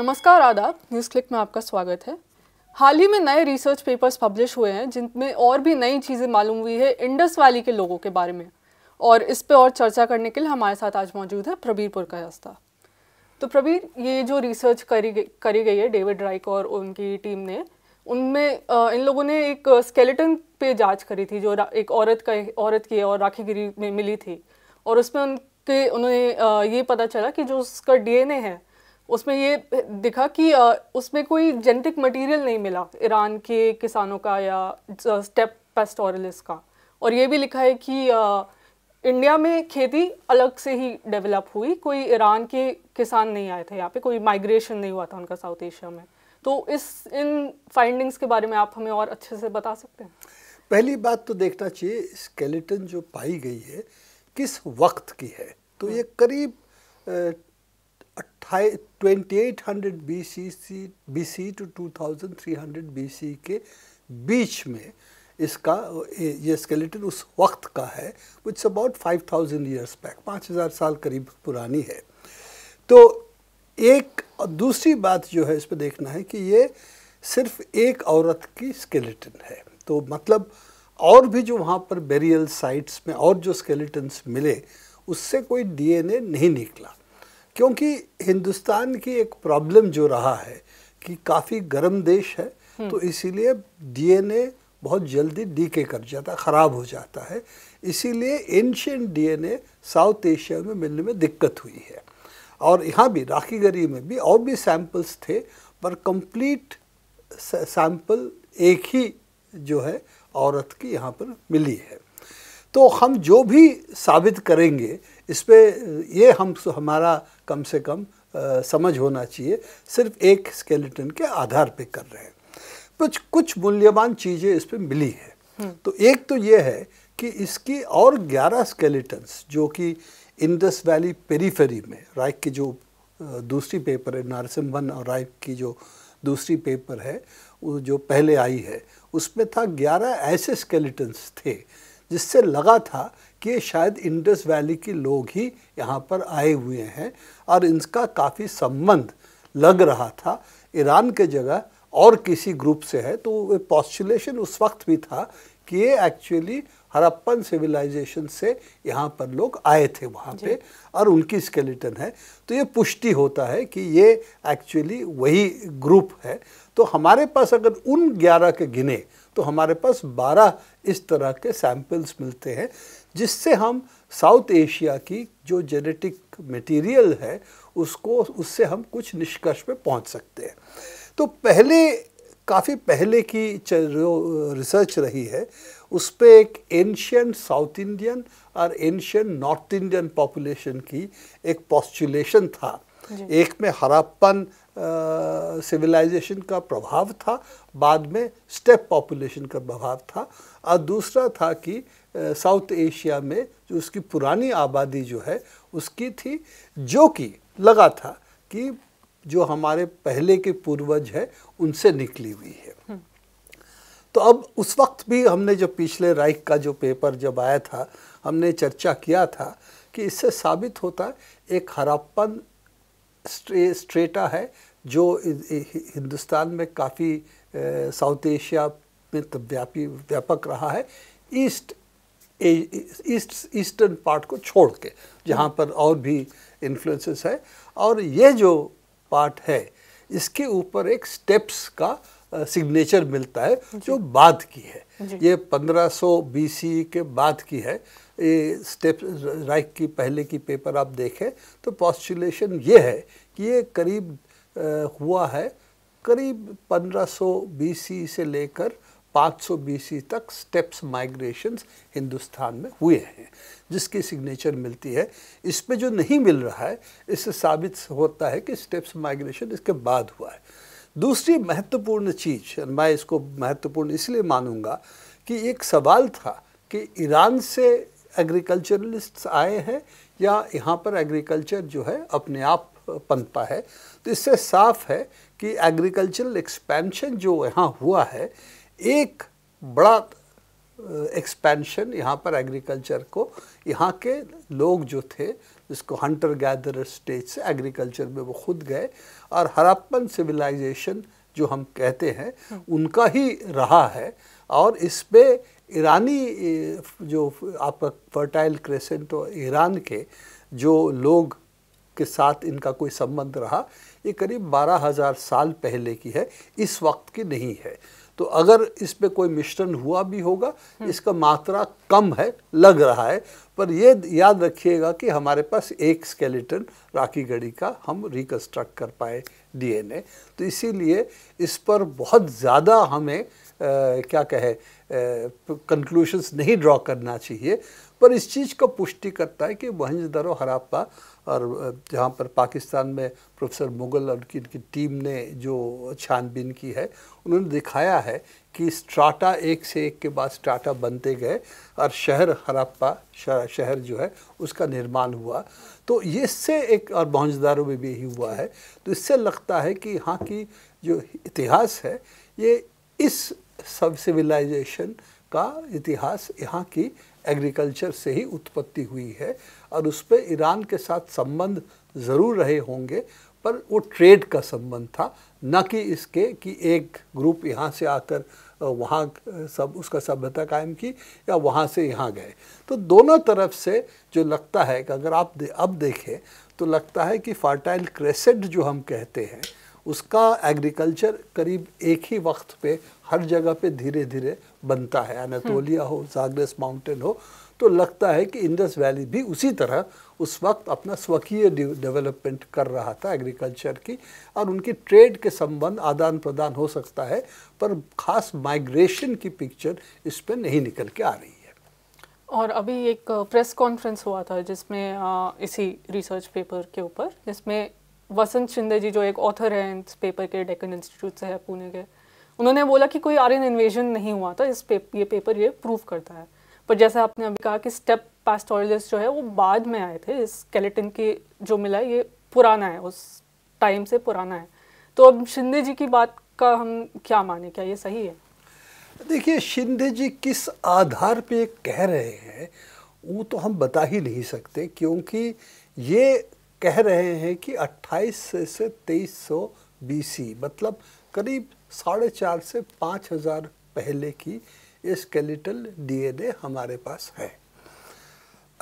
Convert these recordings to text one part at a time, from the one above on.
नमस्कार आदाब news click में आपका स्वागत है हाल ही में नए रिसर्च पेपर्स पब्लिश हुए हैं जिनमें और भी नई चीज़ें मालूम हुई है इंडस वैली के लोगों के बारे में और इस पे और चर्चा करने के लिए हमारे साथ आज मौजूद है प्रबीर रास्ता तो प्रबीर ये जो रिसर्च करी गई करी गई है डेविड राइक और उनकी टीम ने उनमें इन लोगों ने एक स्केलेटन पे जांच करी थी जो एक औरत का औरत की और राखीगिरी में मिली थी और उसमें उनके उन्हें ये पता चला कि जो उसका डीएनए है उसमें ये दिखा कि उसमें कोई जेनेटिक मटेरियल नहीं मिला ईरान के किसानों का या स्टेप पेस्टोरलिस का और ये भी लिखा है कि इंडिया में खेती अलग से ही डेवलप हुई कोई ईरान के किसान नहीं आए थे यहाँ पे कोई माइग्रेशन नहीं हुआ था उनका साउथ एशिया में तो इस इन फाइंडिंग्स के बारे में आप हमें और अच्छे से बता सकते हैं पहली बात तो देखना चाहिए स्केलेटन जो पाई गई है किस वक्त की है तो ये करीब 2800 बीसी बीसी टू 2300 बीसी के बीच में इसका ये स्केलेटन उस वक्त का है विच अबाउट 5000 ईयर्स बैक हज़ार साल करीब पुरानी है तो एक दूसरी बात जो है इस पर देखना है कि ये सिर्फ एक औरत की स्केलेटन है तो मतलब और भी जो वहाँ पर बेरियल साइट्स में और जो स्केलेटन्स मिले उससे कोई डीएनए नहीं निकला क्योंकि हिंदुस्तान की एक प्रॉब्लम जो रहा है कि काफ़ी गर्म देश है हम्म। तो इसीलिए डीएनए बहुत जल्दी डीके कर जाता है ख़राब हो जाता है इसीलिए एंशियंट डीएनए साउथ एशिया में मिलने में दिक्कत हुई है और यहाँ भी राखीगरी में भी और भी सैंपल्स थे पर कंप्लीट सैंपल एक ही जो है औरत की यहाँ पर मिली है तो हम जो भी साबित करेंगे इस पर ये हम हमारा कम से कम आ, समझ होना चाहिए सिर्फ एक स्केलेटन के आधार पे कर रहे हैं कुछ कुछ मूल्यवान चीज़ें इस पर मिली है हम्म। तो एक तो ये है कि इसकी और 11 स्केलेटन्स जो कि इंडस वैली पेरीफेरी में राइक की जो दूसरी पेपर है नारसिम्हन और राइक की जो दूसरी पेपर है वो जो पहले आई है उसमें था 11 ऐसे स्केलेटन्स थे जिससे लगा था कि शायद इंडस वैली के लोग ही यहाँ पर आए हुए हैं और इनका काफ़ी संबंध लग रहा था ईरान के जगह और किसी ग्रुप से है तो पॉस्टुलेशन उस वक्त भी था कि ये एक्चुअली हरप्पन सिविलाइजेशन से यहाँ पर लोग आए थे वहाँ पे और उनकी स्केलेटन है तो ये पुष्टि होता है कि ये एक्चुअली वही ग्रुप है तो हमारे पास अगर उन ग्यारह के गिने तो हमारे पास 12 इस तरह के सैम्पल्स मिलते हैं जिससे हम साउथ एशिया की जो जेनेटिक मटेरियल है उसको उससे हम कुछ निष्कर्ष पे पहुंच सकते हैं तो पहले काफ़ी पहले की जो रिसर्च रही है उस पर एक एंशियन साउथ इंडियन और एंशियन नॉर्थ इंडियन पॉपुलेशन की एक पॉस्टुलेशन था एक में हरापन सिविलाइजेशन का प्रभाव था बाद में स्टेप पॉपुलेशन का प्रभाव था और दूसरा था कि साउथ एशिया में जो उसकी पुरानी आबादी जो है उसकी थी जो कि लगा था कि जो हमारे पहले के पूर्वज है उनसे निकली हुई है हम्म। तो अब उस वक्त भी हमने जो पिछले राइक का जो पेपर जब आया था हमने चर्चा किया था कि इससे साबित होता है एक हरापन स्ट्रे, स्ट्रेटा है जो हिंदुस्तान में काफ़ी साउथ एशिया में व्यापी व्यापक रहा है ईस्ट ईस्ट ईस्टर्न पार्ट को छोड़ के जहाँ पर और भी इन्फ्लुएंसेस है और ये जो पार्ट है इसके ऊपर एक स्टेप्स का सिग्नेचर मिलता है जो बाद की है ये 1500 बीसी के बाद की है ये स्टेप राइक की पहले की पेपर आप देखें तो पॉस्टुलेशन ये है कि ये करीब हुआ है करीब 1500 बीसी से लेकर 500 बीसी तक स्टेप्स माइग्रेशंस हिंदुस्तान में हुए हैं जिसकी सिग्नेचर मिलती है इस पे जो नहीं मिल रहा है इससे साबित होता है कि स्टेप्स माइग्रेशन इसके बाद हुआ है दूसरी महत्वपूर्ण चीज़ मैं इसको महत्वपूर्ण इसलिए मानूंगा कि एक सवाल था कि ईरान से एग्रीकल्चरलिस्ट्स आए हैं या यहाँ पर एग्रीकल्चर जो है अपने आप पनपा है तो इससे साफ है कि एग्रीकल्चरल एक्सपेंशन जो यहाँ हुआ है एक बड़ा एक्सपेंशन यहाँ पर एग्रीकल्चर को यहाँ के लोग जो थे जिसको हंटर गैदर स्टेज से एग्रीकल्चर में वो खुद गए और हरप्पन सिविलाइजेशन जो हम कहते हैं उनका ही रहा है और इस पर ईरानी जो आपका फर्टाइल क्रेसेंट और ईरान के जो लोग के साथ इनका कोई संबंध रहा ये करीब बारह हज़ार साल पहले की है इस वक्त की नहीं है तो अगर इस पर कोई मिश्रण हुआ भी होगा हम्म। इसका मात्रा कम है लग रहा है पर यह याद रखिएगा कि हमारे पास एक स्केलेटन राखी गढ़ी का हम रिकन्स्ट्रक्ट कर पाए डीएनए तो इसीलिए इस पर बहुत ज़्यादा हमें आ, क्या कहे कंक्लूशंस नहीं ड्रॉ करना चाहिए पर इस चीज़ को पुष्टि करता है कि मोहनजोदड़ो हरापा और जहाँ पर पाकिस्तान में प्रोफेसर मुगल और उनकी उनकी टीम ने जो छानबीन की है उन्होंने दिखाया है कि स्ट्राटा एक से एक के बाद स्ट्राटा बनते गए और शहर हरप्पा शहर जो है उसका निर्माण हुआ तो इससे एक और मोहनजदारों में भी यही हुआ है तो इससे लगता है कि यहाँ की जो इतिहास है ये इस सब सिविलाइजेशन का इतिहास यहाँ की एग्रीकल्चर से ही उत्पत्ति हुई है और उस पर ईरान के साथ संबंध ज़रूर रहे होंगे पर वो ट्रेड का संबंध था न कि इसके कि एक ग्रुप यहाँ से आकर वहाँ सब उसका सभ्यता कायम की या वहाँ से यहाँ गए तो दोनों तरफ से जो लगता है कि अगर आप दे, अब देखें तो लगता है कि फर्टाइल क्रेसेंट जो हम कहते हैं उसका एग्रीकल्चर करीब एक ही वक्त पे हर जगह पे धीरे धीरे बनता है अनातोलिया हो जागरस माउंटेन हो तो लगता है कि इंडस वैली भी उसी तरह उस वक्त अपना स्वकीय डेवलपमेंट कर रहा था एग्रीकल्चर की और उनकी ट्रेड के संबंध आदान प्रदान हो सकता है पर खास माइग्रेशन की पिक्चर इस पर नहीं निकल के आ रही है और अभी एक प्रेस कॉन्फ्रेंस हुआ था जिसमें इसी रिसर्च पेपर के ऊपर जिसमें वसंत शिंदे जी जो एक ऑथर है इस पेपर के डेकन इंस्टीट्यूट से है पुणे के उन्होंने बोला कि कोई आर्यन इन्वेजन नहीं हुआ था इस पेप, ये पेपर ये प्रूव करता है पर जैसा आपने अभी कहा कि स्टेप पास्टोरलिस्ट जो है वो बाद में आए थे इस स्केलेटन की जो मिला ये पुराना है उस टाइम से पुराना है तो अब शिंदे जी की बात का हम क्या माने क्या ये सही है देखिए शिंदे जी किस आधार पे कह रहे हैं वो तो हम बता ही नहीं सकते क्योंकि ये कह रहे हैं कि 28 से 2300 बीसी मतलब करीब साढ़े चार से पाँच हज़ार पहले की स्केलेटल डीएनए हमारे पास है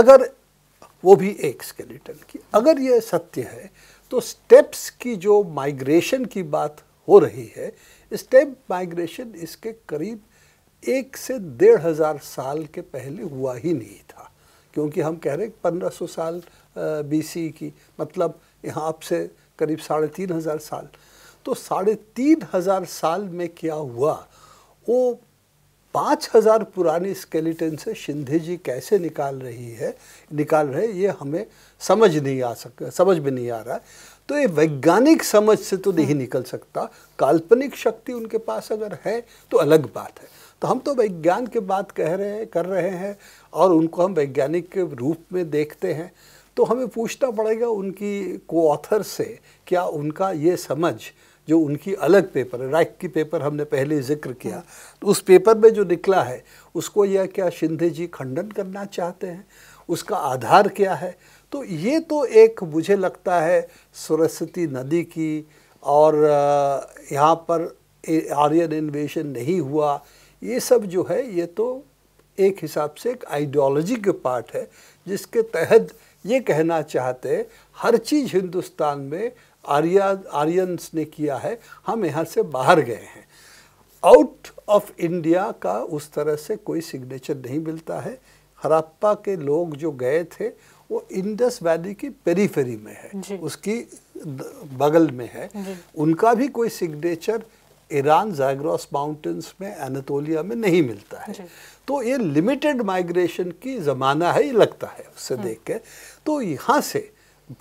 अगर वो भी एक स्केलेटल की अगर ये सत्य है तो स्टेप्स की जो माइग्रेशन की बात हो रही है स्टेप माइग्रेशन इसके करीब एक से डेढ़ हज़ार साल के पहले हुआ ही नहीं था क्योंकि हम कह रहे हैं पंद्रह सौ साल बीसी e की मतलब यहाँ से करीब साढ़े तीन हज़ार साल तो साढ़े तीन हज़ार साल में क्या हुआ वो पाँच हज़ार पुरानी स्केलेटन से शिंदे जी कैसे निकाल रही है निकाल रहे ये हमें समझ नहीं आ सक समझ में नहीं आ रहा है तो ये वैज्ञानिक समझ से तो नहीं निकल सकता काल्पनिक शक्ति उनके पास अगर है तो अलग बात है तो हम तो वैज्ञान के बात कह रहे हैं कर रहे हैं और उनको हम वैज्ञानिक के रूप में देखते हैं तो हमें पूछना पड़ेगा उनकी को ऑथर से क्या उनका ये समझ जो उनकी अलग पेपर है राइक की पेपर हमने पहले जिक्र किया हाँ। तो उस पेपर में जो निकला है उसको यह क्या शिंदे जी खंडन करना चाहते हैं उसका आधार क्या है तो ये तो एक मुझे लगता है सरस्वती नदी की और यहाँ पर आर्यन इन्वेशन नहीं हुआ ये सब जो है ये तो एक हिसाब से एक आइडियोलॉजी के पार्ट है जिसके तहत ये कहना चाहते हर चीज़ हिंदुस्तान में आर्या आर्यंस ने किया है हम यहाँ से बाहर गए हैं आउट ऑफ इंडिया का उस तरह से कोई सिग्नेचर नहीं मिलता है हराप्पा के लोग जो गए थे वो इंडस वैली की पेरीफेरी में है उसकी बगल में है उनका भी कोई सिग्नेचर ईरान जैग्रॉस माउंटेंस में एनातोलिया में नहीं मिलता है तो ये लिमिटेड माइग्रेशन की ज़माना है ये लगता है उससे हाँ। देख के तो यहाँ से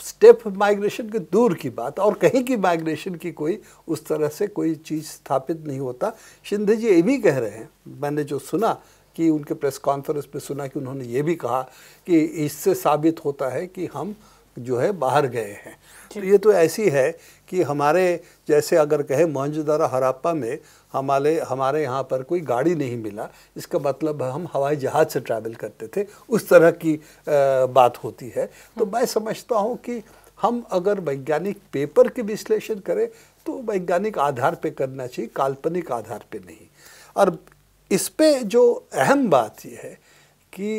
स्टेप माइग्रेशन के दूर की बात और कहीं की माइग्रेशन की कोई उस तरह से कोई चीज़ स्थापित नहीं होता शिंदे जी ये भी कह रहे हैं मैंने जो सुना कि उनके प्रेस कॉन्फ्रेंस में सुना कि उन्होंने ये भी कहा कि इससे साबित होता है कि हम जो है बाहर गए हैं तो ये तो ऐसी है कि हमारे जैसे अगर कहे मोहनजोदारा हराप्पा में हमारे हमारे यहाँ पर कोई गाड़ी नहीं मिला इसका मतलब हम हवाई जहाज़ से ट्रैवल करते थे उस तरह की आ, बात होती है तो हम्म। मैं समझता हूँ कि हम अगर वैज्ञानिक पेपर के विश्लेषण करें तो वैज्ञानिक आधार पर करना चाहिए काल्पनिक आधार पर नहीं और इस पे जो अहम बात यह है कि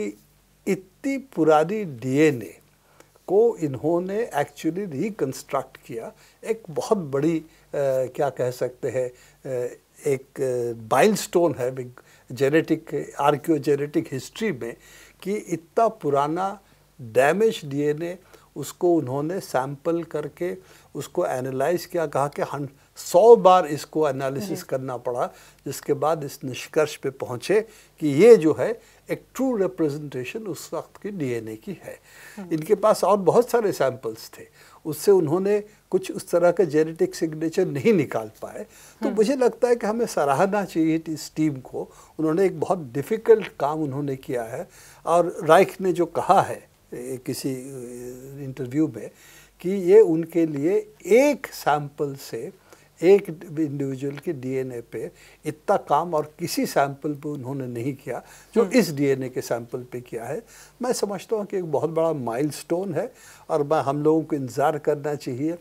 इतनी पुरानी डीएनए को इन्होंने एक्चुअली रिकन्स्ट्रक्ट किया एक बहुत बड़ी आ, क्या कह सकते हैं एक बाइल स्टोन है जेनेटिक आर्कियोजेनेटिक हिस्ट्री में कि इतना पुराना डैमेज डीएनए उसको उन्होंने सैम्पल करके उसको एनालाइज किया कहा कि हम सौ बार इसको एनालिसिस हम्म। करना पड़ा जिसके बाद इस निष्कर्ष पे पहुँचे कि ये जो है एक ट्रू रिप्रेजेंटेशन उस वक्त की डीएनए की है हम्म। इनके पास और बहुत सारे सैंपल्स थे उससे उन्होंने कुछ उस तरह का जेनेटिक सिग्नेचर नहीं निकाल पाए तो हम्म। मुझे लगता है कि हमें सराहना चाहिए इस टीम को उन्होंने एक बहुत डिफ़िकल्ट काम उन्होंने किया है और राइक ने जो कहा है किसी इंटरव्यू में कि ये उनके लिए एक सैंपल से एक इंडिविजुअल के डीएनए पे इतना काम और किसी सैंपल पे उन्होंने नहीं किया जो हम्म। इस डीएनए के सैंपल पे किया है मैं समझता हूँ कि एक बहुत बड़ा माइलस्टोन है और मैं हम लोगों को इंतज़ार करना चाहिए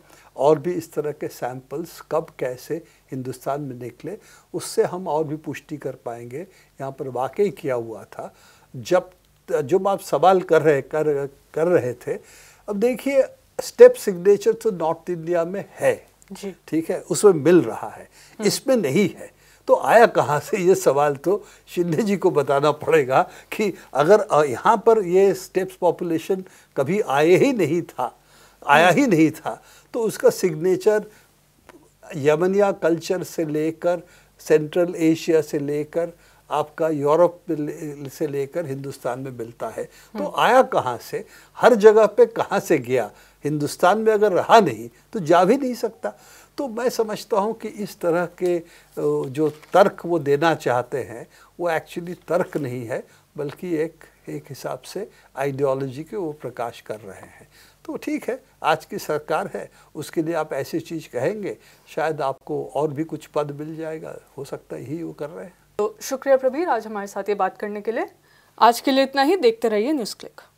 और भी इस तरह के सैंपल्स कब कैसे हिंदुस्तान में निकले उससे हम और भी पुष्टि कर पाएंगे यहाँ पर वाकई किया हुआ था जब जो आप सवाल कर रहे कर कर रहे थे अब देखिए स्टेप सिग्नेचर तो नॉर्थ इंडिया में है ठीक है उसमें मिल रहा है हम्म। इसमें नहीं है तो आया कहाँ से ये सवाल तो शिंदे जी को बताना पड़ेगा कि अगर यहाँ पर ये स्टेप्स पॉपुलेशन कभी आए ही नहीं था आया हम्म। ही नहीं था तो उसका सिग्नेचर यमनिया कल्चर से लेकर सेंट्रल एशिया से लेकर आपका यूरोप से लेकर हिंदुस्तान में मिलता है तो हम्म। आया कहाँ से हर जगह पे कहाँ से गया हिंदुस्तान में अगर रहा नहीं तो जा भी नहीं सकता तो मैं समझता हूँ कि इस तरह के जो तर्क वो देना चाहते हैं वो एक्चुअली तर्क नहीं है बल्कि एक एक हिसाब से आइडियोलॉजी के वो प्रकाश कर रहे हैं तो ठीक है आज की सरकार है उसके लिए आप ऐसी चीज़ कहेंगे शायद आपको और भी कुछ पद मिल जाएगा हो सकता है यही वो कर रहे हैं तो शुक्रिया प्रबीर आज हमारे साथ ये बात करने के लिए आज के लिए इतना ही देखते रहिए न्यूज़ क्लिक